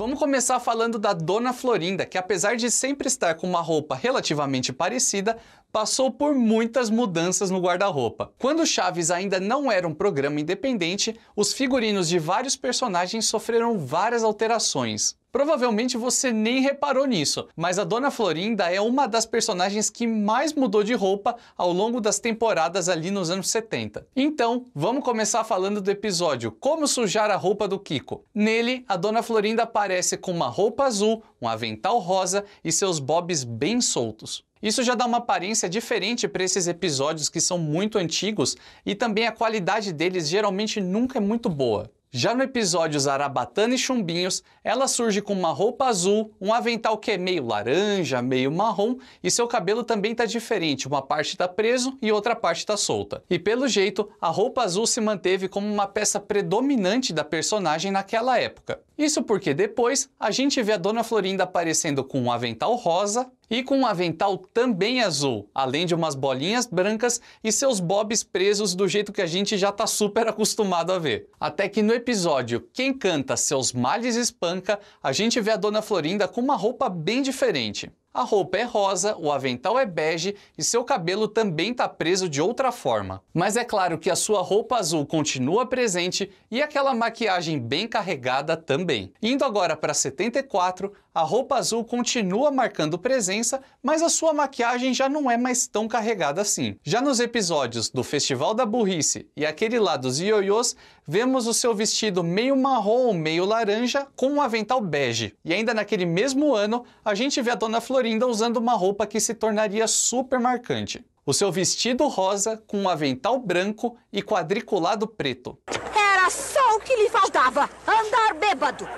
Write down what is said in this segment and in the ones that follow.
Vamos começar falando da Dona Florinda, que apesar de sempre estar com uma roupa relativamente parecida, passou por muitas mudanças no guarda-roupa. Quando Chaves ainda não era um programa independente, os figurinos de vários personagens sofreram várias alterações. Provavelmente você nem reparou nisso, mas a Dona Florinda é uma das personagens que mais mudou de roupa ao longo das temporadas ali nos anos 70. Então, vamos começar falando do episódio Como Sujar a Roupa do Kiko. Nele, a Dona Florinda aparece com uma roupa azul, um avental rosa e seus bobs bem soltos. Isso já dá uma aparência diferente para esses episódios que são muito antigos e também a qualidade deles geralmente nunca é muito boa. Já no episódio Zarabatana e Chumbinhos, ela surge com uma roupa azul, um avental que é meio laranja, meio marrom, e seu cabelo também está diferente, uma parte está preso e outra parte está solta. E pelo jeito, a roupa azul se manteve como uma peça predominante da personagem naquela época. Isso porque depois a gente vê a Dona Florinda aparecendo com um avental rosa e com um avental também azul, além de umas bolinhas brancas e seus bobs presos do jeito que a gente já tá super acostumado a ver. Até que no episódio Quem Canta Seus Males Espanca, a gente vê a Dona Florinda com uma roupa bem diferente. A roupa é rosa, o avental é bege e seu cabelo também está preso de outra forma. Mas é claro que a sua roupa azul continua presente e aquela maquiagem bem carregada também. Indo agora para 74, a roupa azul continua marcando presença, mas a sua maquiagem já não é mais tão carregada assim. Já nos episódios do Festival da Burrice e aquele lá dos ioiôs, vemos o seu vestido meio marrom ou meio laranja com um avental bege. E ainda naquele mesmo ano, a gente vê a Dona Florinda usando uma roupa que se tornaria super marcante. O seu vestido rosa com um avental branco e quadriculado preto. Era só o que lhe faltava, andar bêbado.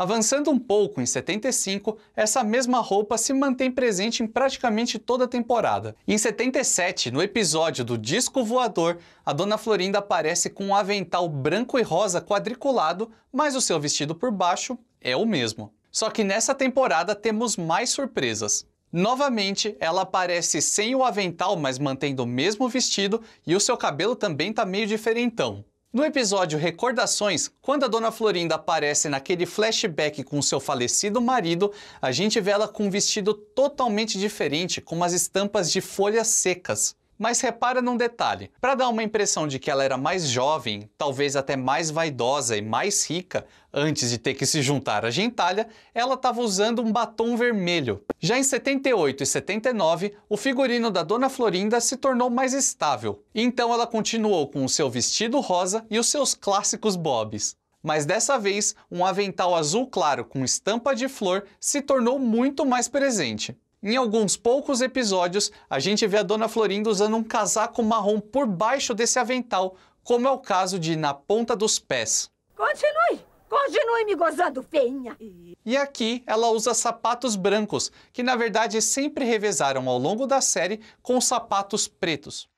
Avançando um pouco, em 75, essa mesma roupa se mantém presente em praticamente toda a temporada. Em 77, no episódio do Disco Voador, a Dona Florinda aparece com um avental branco e rosa quadriculado, mas o seu vestido por baixo é o mesmo. Só que nessa temporada temos mais surpresas. Novamente, ela aparece sem o avental, mas mantendo o mesmo vestido, e o seu cabelo também tá meio diferentão. No episódio Recordações, quando a dona Florinda aparece naquele flashback com seu falecido marido, a gente vê ela com um vestido totalmente diferente, com umas estampas de folhas secas. Mas repara num detalhe: para dar uma impressão de que ela era mais jovem, talvez até mais vaidosa e mais rica, antes de ter que se juntar à gentalha, ela estava usando um batom vermelho. Já em 78 e 79, o figurino da Dona Florinda se tornou mais estável, então ela continuou com o seu vestido rosa e os seus clássicos bobs. Mas dessa vez, um avental azul claro com estampa de flor se tornou muito mais presente. Em alguns poucos episódios, a gente vê a Dona Florinda usando um casaco marrom por baixo desse avental, como é o caso de Na Ponta dos Pés. Continue! Continue me gozando, feinha! E aqui ela usa sapatos brancos, que na verdade sempre revezaram ao longo da série com sapatos pretos.